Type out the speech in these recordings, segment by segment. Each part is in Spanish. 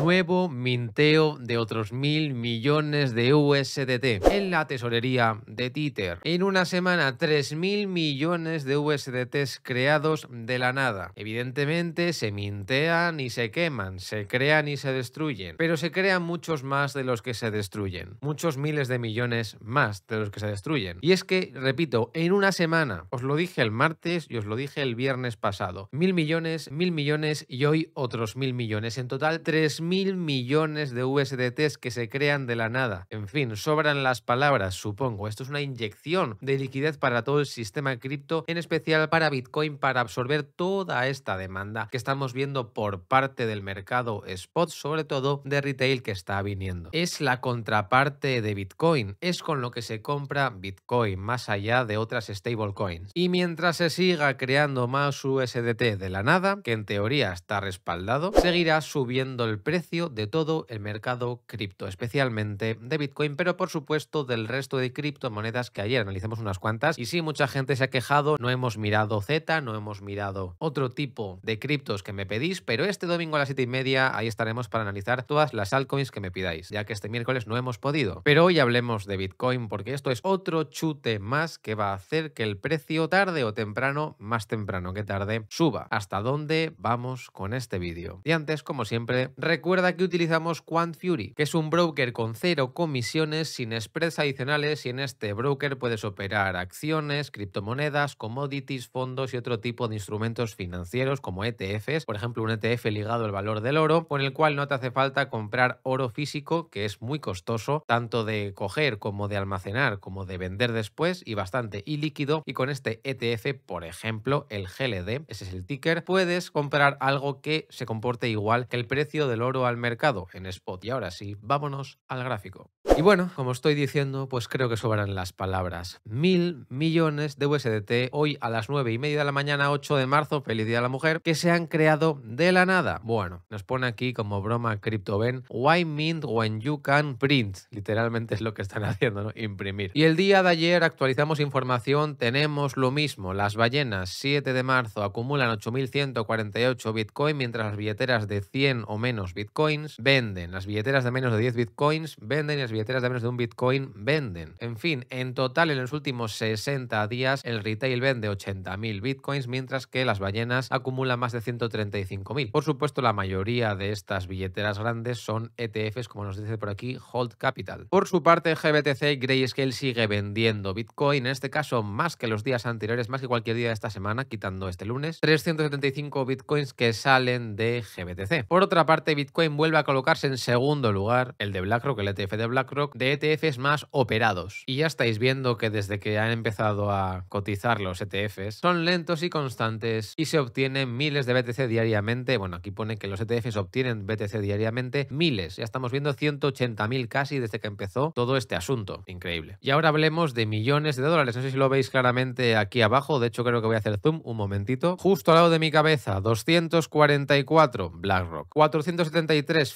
Nuevo minteo de otros mil millones de USDT en la tesorería de Tether. En una semana, tres mil millones de USDT creados de la nada. Evidentemente, se mintean y se queman, se crean y se destruyen, pero se crean muchos más de los que se destruyen. Muchos miles de millones más de los que se destruyen. Y es que, repito, en una semana, os lo dije el martes y os lo dije el viernes pasado, mil millones, mil millones y hoy otros mil millones. En total, tres mil millones de USDTs que se crean de la nada. En fin, sobran las palabras, supongo. Esto es una inyección de liquidez para todo el sistema cripto, en especial para Bitcoin, para absorber toda esta demanda que estamos viendo por parte del mercado spot, sobre todo de retail que está viniendo. Es la contraparte de Bitcoin, es con lo que se compra Bitcoin, más allá de otras stablecoins. Y mientras se siga creando más USDT de la nada, que en teoría está respaldado, seguirá subiendo el precio de todo el mercado cripto, especialmente de Bitcoin, pero por supuesto del resto de criptomonedas que ayer analicemos unas cuantas. Y si mucha gente se ha quejado, no hemos mirado Z, no hemos mirado otro tipo de criptos que me pedís, pero este domingo a las 7 y media ahí estaremos para analizar todas las altcoins que me pidáis, ya que este miércoles no hemos podido. Pero hoy hablemos de Bitcoin porque esto es otro chute más que va a hacer que el precio tarde o temprano, más temprano que tarde, suba. ¿Hasta dónde vamos con este vídeo? Y antes, como siempre, Recuerda que utilizamos Quant Fury, que es un broker con cero comisiones, sin spreads adicionales y en este broker puedes operar acciones, criptomonedas, commodities, fondos y otro tipo de instrumentos financieros como ETFs, por ejemplo un ETF ligado al valor del oro, con el cual no te hace falta comprar oro físico, que es muy costoso, tanto de coger como de almacenar, como de vender después y bastante ilíquido. Y con este ETF, por ejemplo, el GLD, ese es el ticker, puedes comprar algo que se comporte igual que el precio del oro al mercado en spot. Y ahora sí, vámonos al gráfico. Y bueno, como estoy diciendo, pues creo que sobran las palabras. Mil millones de USDT hoy a las nueve y media de la mañana, 8 de marzo, feliz día a la mujer, que se han creado de la nada. Bueno, nos pone aquí como broma CryptoBen, why mint when you can print? Literalmente es lo que están haciendo, ¿no? Imprimir. Y el día de ayer actualizamos información, tenemos lo mismo, las ballenas 7 de marzo acumulan 8.148 Bitcoin, mientras las billeteras de 100 o menos bitcoins venden, las billeteras de menos de 10 bitcoins venden y las billeteras de menos de un bitcoin venden. En fin, en total en los últimos 60 días el retail vende 80.000 bitcoins mientras que las ballenas acumulan más de 135.000. Por supuesto, la mayoría de estas billeteras grandes son ETFs, como nos dice por aquí Hold Capital. Por su parte, GBTC Grayscale sigue vendiendo bitcoin, en este caso más que los días anteriores, más que cualquier día de esta semana, quitando este lunes, 375 bitcoins que salen de GBTC. Por otra parte, Bitcoin vuelve a colocarse en segundo lugar, el de BlackRock, el ETF de BlackRock, de ETFs más operados. Y ya estáis viendo que desde que han empezado a cotizar los ETFs, son lentos y constantes y se obtienen miles de BTC diariamente. Bueno, aquí pone que los ETFs obtienen BTC diariamente miles. Ya estamos viendo 180.000 casi desde que empezó todo este asunto. Increíble. Y ahora hablemos de millones de dólares. No sé si lo veis claramente aquí abajo. De hecho, creo que voy a hacer zoom un momentito. Justo al lado de mi cabeza, 244 BlackRock, 400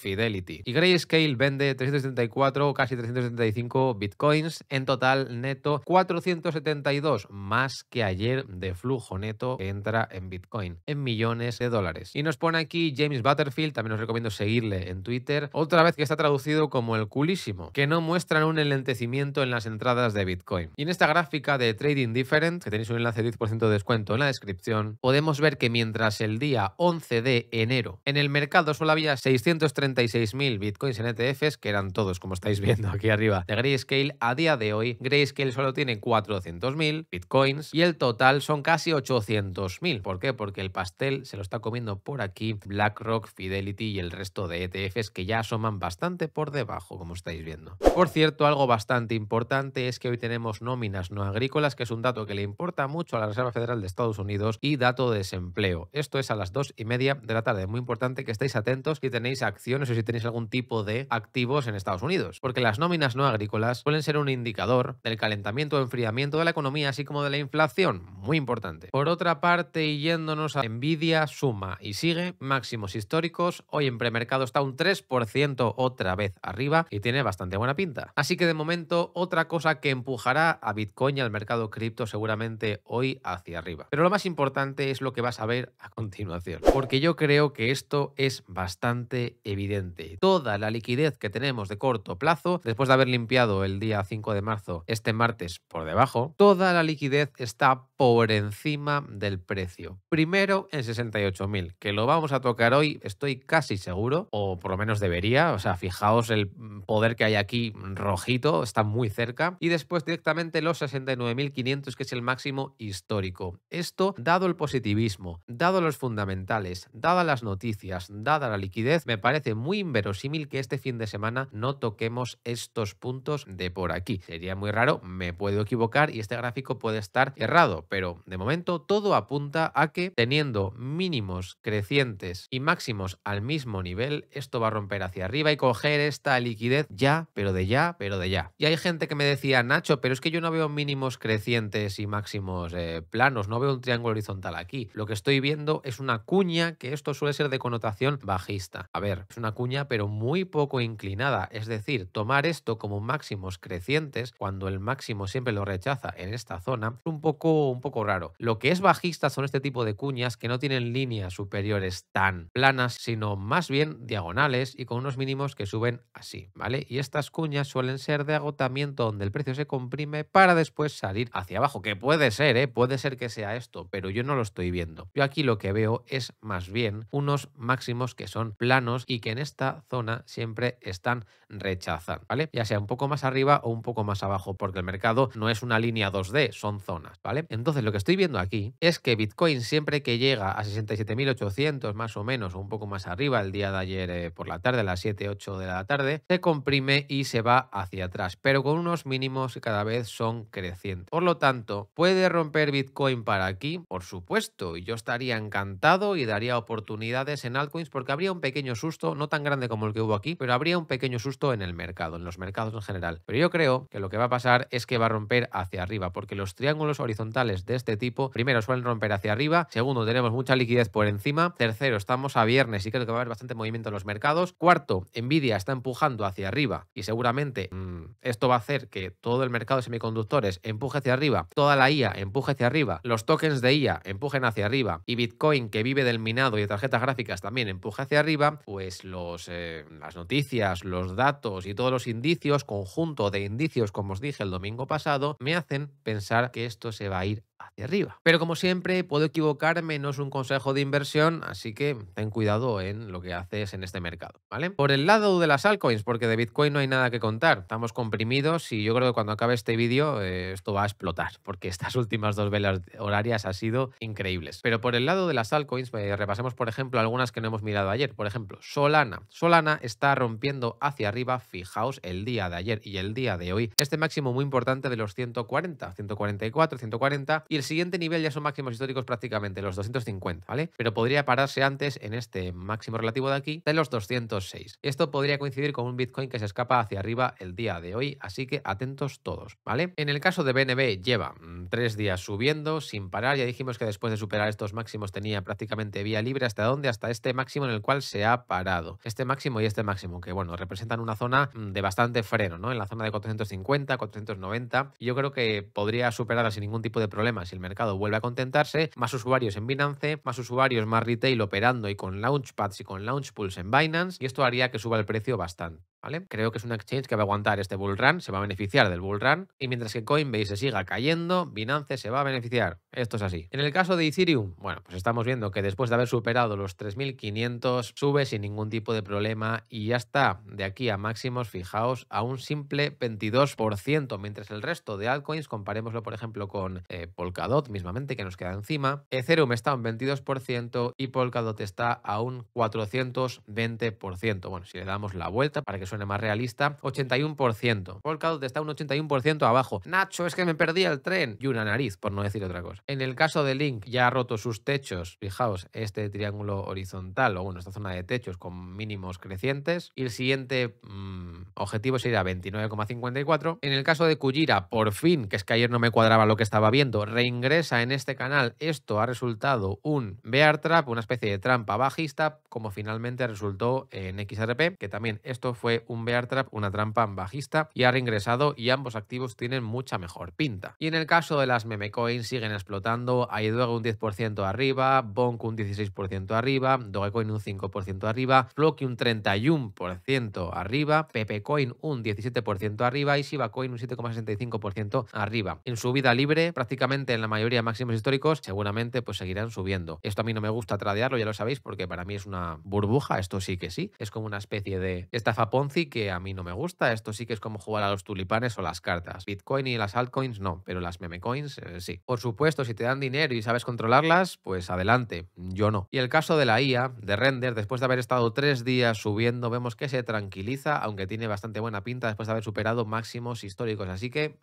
Fidelity. Y Grayscale vende 374, casi 375 bitcoins. En total, neto 472 más que ayer de flujo neto que entra en bitcoin, en millones de dólares. Y nos pone aquí James Butterfield, también os recomiendo seguirle en Twitter. Otra vez que está traducido como el culísimo, que no muestran un enlentecimiento en las entradas de bitcoin. Y en esta gráfica de Trading Different, que tenéis un enlace de 10% de descuento en la descripción, podemos ver que mientras el día 11 de enero en el mercado solo había 636.000 bitcoins en ETFs, que eran todos, como estáis viendo aquí arriba, de Grayscale. A día de hoy, Grayscale solo tiene 400.000 bitcoins y el total son casi 800.000. ¿Por qué? Porque el pastel se lo está comiendo por aquí BlackRock, Fidelity y el resto de ETFs que ya asoman bastante por debajo, como estáis viendo. Por cierto, algo bastante importante es que hoy tenemos nóminas no agrícolas, que es un dato que le importa mucho a la Reserva Federal de Estados Unidos, y dato de desempleo. Esto es a las 2 y media de la tarde. Muy importante que estéis atentos tenéis acciones o si tenéis algún tipo de activos en Estados Unidos, porque las nóminas no agrícolas suelen ser un indicador del calentamiento o enfriamiento de la economía, así como de la inflación, muy importante. Por otra parte, y yéndonos a envidia suma y sigue máximos históricos, hoy en premercado está un 3% otra vez arriba y tiene bastante buena pinta. Así que de momento, otra cosa que empujará a Bitcoin y al mercado cripto seguramente hoy hacia arriba. Pero lo más importante es lo que vas a ver a continuación, porque yo creo que esto es bastante evidente. Toda la liquidez que tenemos de corto plazo, después de haber limpiado el día 5 de marzo, este martes por debajo, toda la liquidez está por encima del precio. Primero en 68.000, que lo vamos a tocar hoy, estoy casi seguro, o por lo menos debería, o sea, fijaos el poder que hay aquí rojito, está muy cerca, y después directamente los 69.500, que es el máximo histórico. Esto, dado el positivismo, dado los fundamentales, dadas las noticias, dada la liquidez, me parece muy inverosímil que este fin de semana no toquemos estos puntos de por aquí. Sería muy raro, me puedo equivocar y este gráfico puede estar errado, pero de momento todo apunta a que teniendo mínimos crecientes y máximos al mismo nivel, esto va a romper hacia arriba y coger esta liquidez ya, pero de ya, pero de ya. Y hay gente que me decía, Nacho, pero es que yo no veo mínimos crecientes y máximos eh, planos, no veo un triángulo horizontal aquí. Lo que estoy viendo es una cuña que esto suele ser de connotación bajista. A ver, es una cuña pero muy poco inclinada, es decir, tomar esto como máximos crecientes cuando el máximo siempre lo rechaza en esta zona, es un poco, un poco raro. Lo que es bajista son este tipo de cuñas que no tienen líneas superiores tan planas, sino más bien diagonales y con unos mínimos que suben así, ¿vale? Y estas cuñas suelen ser de agotamiento donde el precio se comprime para después salir hacia abajo, que puede ser, ¿eh? Puede ser que sea esto, pero yo no lo estoy viendo. Yo aquí lo que veo es más bien unos máximos que son planos planos y que en esta zona siempre están rechazando, ¿vale? Ya sea un poco más arriba o un poco más abajo, porque el mercado no es una línea 2D, son zonas, ¿vale? Entonces lo que estoy viendo aquí es que Bitcoin siempre que llega a 67.800 más o menos, o un poco más arriba, el día de ayer eh, por la tarde, a las 7, 8 de la tarde, se comprime y se va hacia atrás, pero con unos mínimos que cada vez son crecientes. Por lo tanto, ¿puede romper Bitcoin para aquí? Por supuesto, y yo estaría encantado y daría oportunidades en altcoins porque habría un pequeño pequeño susto, no tan grande como el que hubo aquí, pero habría un pequeño susto en el mercado, en los mercados en general. Pero yo creo que lo que va a pasar es que va a romper hacia arriba, porque los triángulos horizontales de este tipo, primero suelen romper hacia arriba, segundo tenemos mucha liquidez por encima, tercero estamos a viernes y creo que va a haber bastante movimiento en los mercados, cuarto, Nvidia está empujando hacia arriba y seguramente mm, esto va a hacer que todo el mercado de semiconductores empuje hacia arriba, toda la IA empuje hacia arriba, los tokens de IA empujen hacia arriba y Bitcoin que vive del minado y de tarjetas gráficas también empuje hacia arriba, pues eh, las noticias, los datos y todos los indicios, conjunto de indicios como os dije el domingo pasado, me hacen pensar que esto se va a ir hacia arriba. Pero como siempre, puedo equivocarme, no es un consejo de inversión, así que ten cuidado en lo que haces en este mercado, ¿vale? Por el lado de las altcoins, porque de Bitcoin no hay nada que contar, estamos comprimidos y yo creo que cuando acabe este vídeo eh, esto va a explotar, porque estas últimas dos velas horarias han sido increíbles. Pero por el lado de las altcoins, eh, repasemos por ejemplo algunas que no hemos mirado ayer, por ejemplo, Solana. Solana está rompiendo hacia arriba, fijaos, el día de ayer y el día de hoy, este máximo muy importante de los 140, 144, 140, y el siguiente nivel ya son máximos históricos prácticamente, los 250, ¿vale? Pero podría pararse antes en este máximo relativo de aquí de los 206. Esto podría coincidir con un Bitcoin que se escapa hacia arriba el día de hoy, así que atentos todos, ¿vale? En el caso de BNB lleva mm, tres días subiendo sin parar, ya dijimos que después de superar estos máximos tenía prácticamente vía libre hasta dónde, hasta este máximo en el cual se ha parado. Este máximo y este máximo, que bueno, representan una zona mm, de bastante freno, ¿no? En la zona de 450, 490, yo creo que podría superar sin ningún tipo de problema si el mercado vuelve a contentarse, más usuarios en Binance, más usuarios, más retail operando y con launchpads y con launchpools en Binance, y esto haría que suba el precio bastante. Creo que es un exchange que va a aguantar este bull run, se va a beneficiar del bull run y mientras que Coinbase se siga cayendo, Binance se va a beneficiar. Esto es así. En el caso de Ethereum, bueno, pues estamos viendo que después de haber superado los 3500 sube sin ningún tipo de problema y ya está de aquí a máximos, fijaos, a un simple 22%, mientras el resto de altcoins, comparémoslo por ejemplo con eh, Polkadot mismamente que nos queda encima, Ethereum está a un 22% y Polkadot está a un 420%. Bueno, si le damos la vuelta para que suene más realista, 81%. Polkadot está un 81% abajo. Nacho, es que me perdí el tren. Y una nariz, por no decir otra cosa. En el caso de Link, ya ha roto sus techos. Fijaos, este triángulo horizontal, o bueno, esta zona de techos con mínimos crecientes. Y el siguiente mm, objetivo sería 29,54. En el caso de Kujira, por fin, que es que ayer no me cuadraba lo que estaba viendo, reingresa en este canal. Esto ha resultado un bear trap, una especie de trampa bajista, como finalmente resultó en XRP, que también esto fue un bear trap, una trampa bajista y ha reingresado y ambos activos tienen mucha mejor pinta. Y en el caso de las meme coins siguen explotando, luego un 10% arriba, Bonk un 16% arriba, Dogecoin un 5% arriba, Floki un 31% arriba, Pepecoin un 17% arriba y Shiba Coin un 7,65% arriba. En su vida libre, prácticamente en la mayoría de máximos históricos, seguramente pues seguirán subiendo. Esto a mí no me gusta tradearlo, ya lo sabéis, porque para mí es una burbuja, esto sí que sí, es como una especie de estafapón que a mí no me gusta. Esto sí que es como jugar a los tulipanes o las cartas. Bitcoin y las altcoins no, pero las memecoins coins eh, sí. Por supuesto, si te dan dinero y sabes controlarlas, pues adelante, yo no. Y el caso de la IA, de Render, después de haber estado tres días subiendo, vemos que se tranquiliza, aunque tiene bastante buena pinta después de haber superado máximos históricos. Así que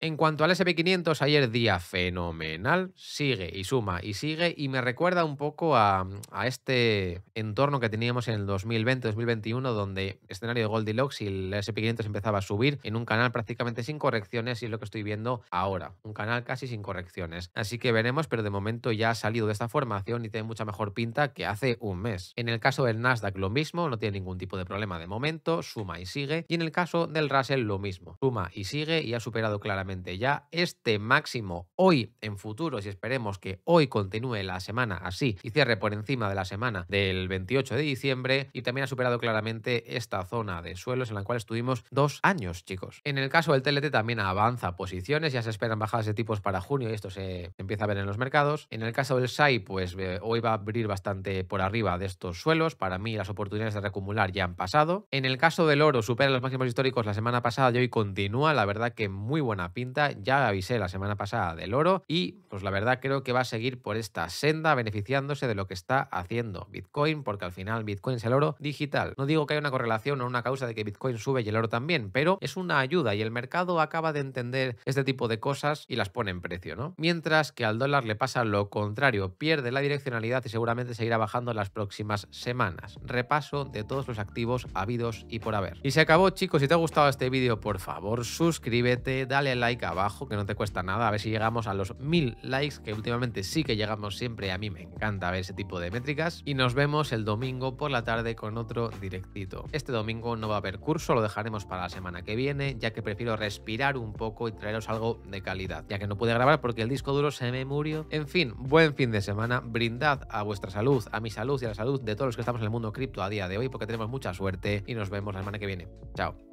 en cuanto al SP500, ayer día fenomenal, sigue y suma y sigue y me recuerda un poco a, a este entorno que teníamos en el 2020-2021 donde escenario de Goldilocks y el SP500 empezaba a subir en un canal prácticamente sin correcciones y es lo que estoy viendo ahora, un canal casi sin correcciones. Así que veremos, pero de momento ya ha salido de esta formación y tiene mucha mejor pinta que hace un mes. En el caso del Nasdaq lo mismo, no tiene ningún tipo de problema de momento, suma y sigue y en el caso del Russell lo mismo, suma y sigue y ha superado claramente ya. Este máximo hoy, en futuro, si esperemos que hoy continúe la semana así y cierre por encima de la semana del 28 de diciembre, y también ha superado claramente esta zona de suelos en la cual estuvimos dos años, chicos. En el caso del TLT también avanza posiciones, ya se esperan bajadas de tipos para junio y esto se empieza a ver en los mercados. En el caso del SAI, pues hoy va a abrir bastante por arriba de estos suelos. Para mí las oportunidades de recumular ya han pasado. En el caso del oro, supera los máximos históricos la semana pasada y hoy continúa. La verdad que muy buena pinta, ya avisé la semana pasada del oro y pues la verdad creo que va a seguir por esta senda beneficiándose de lo que está haciendo Bitcoin, porque al final Bitcoin es el oro digital. No digo que haya una correlación o una causa de que Bitcoin sube y el oro también, pero es una ayuda y el mercado acaba de entender este tipo de cosas y las pone en precio, ¿no? Mientras que al dólar le pasa lo contrario, pierde la direccionalidad y seguramente seguirá bajando las próximas semanas. Repaso de todos los activos habidos y por haber. Y se acabó, chicos. Si te ha gustado este vídeo, por favor, suscríbete, dale like abajo, que no te cuesta nada, a ver si llegamos a los mil likes, que últimamente sí que llegamos siempre, a mí me encanta ver ese tipo de métricas. Y nos vemos el domingo por la tarde con otro directito. Este domingo no va a haber curso, lo dejaremos para la semana que viene, ya que prefiero respirar un poco y traeros algo de calidad, ya que no pude grabar porque el disco duro se me murió. En fin, buen fin de semana, brindad a vuestra salud, a mi salud y a la salud de todos los que estamos en el mundo cripto a día de hoy, porque tenemos mucha suerte y nos vemos la semana que viene. Chao.